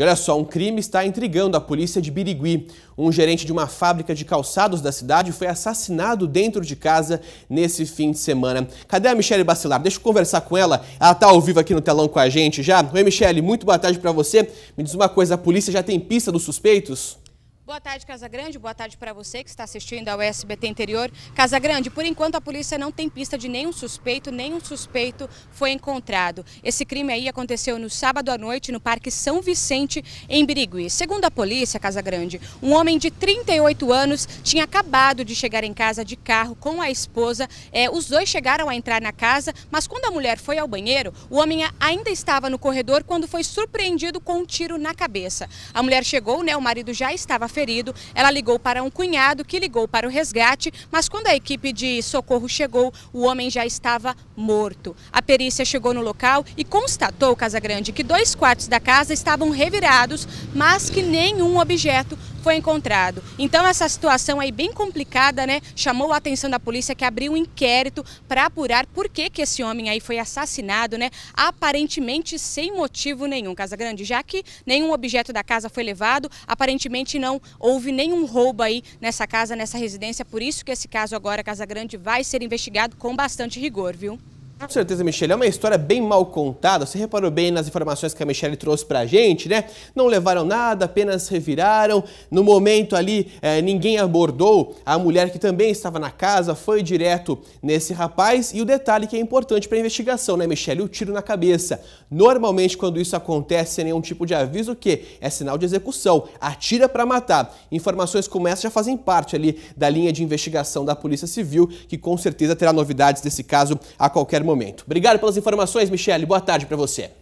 E olha só, um crime está intrigando a polícia de Birigui. Um gerente de uma fábrica de calçados da cidade foi assassinado dentro de casa nesse fim de semana. Cadê a Michelle Bacilar? Deixa eu conversar com ela. Ela está ao vivo aqui no telão com a gente já. Oi, Michelle, muito boa tarde para você. Me diz uma coisa, a polícia já tem pista dos suspeitos? Boa tarde, Casa Grande. Boa tarde para você que está assistindo ao SBT Interior. Casa Grande, por enquanto a polícia não tem pista de nenhum suspeito, nenhum suspeito foi encontrado. Esse crime aí aconteceu no sábado à noite no Parque São Vicente, em Birigui. Segundo a polícia, Casa Grande, um homem de 38 anos tinha acabado de chegar em casa de carro com a esposa. É, os dois chegaram a entrar na casa, mas quando a mulher foi ao banheiro, o homem ainda estava no corredor quando foi surpreendido com um tiro na cabeça. A mulher chegou, né? O marido já estava fechado ferido. Ela ligou para um cunhado que ligou para o resgate, mas quando a equipe de socorro chegou, o homem já estava morto. A perícia chegou no local e constatou, casa grande que dois quartos da casa estavam revirados, mas que nenhum objeto foi encontrado. Então essa situação aí bem complicada, né, chamou a atenção da polícia que abriu um inquérito para apurar por que que esse homem aí foi assassinado, né, aparentemente sem motivo nenhum. Casa Grande, já que nenhum objeto da casa foi levado, aparentemente não houve nenhum roubo aí nessa casa, nessa residência, por isso que esse caso agora Casa Grande vai ser investigado com bastante rigor, viu? Com certeza, Michelle, é uma história bem mal contada. Você reparou bem nas informações que a Michelle trouxe pra gente, né? Não levaram nada, apenas reviraram. No momento ali, eh, ninguém abordou. A mulher que também estava na casa foi direto nesse rapaz. E o detalhe que é importante para a investigação, né, Michelle? O tiro na cabeça. Normalmente, quando isso acontece sem nenhum tipo de aviso, o quê? É sinal de execução. Atira para matar. Informações como essa já fazem parte ali da linha de investigação da Polícia Civil, que com certeza terá novidades desse caso a qualquer momento momento. Obrigado pelas informações, Michele. Boa tarde para você.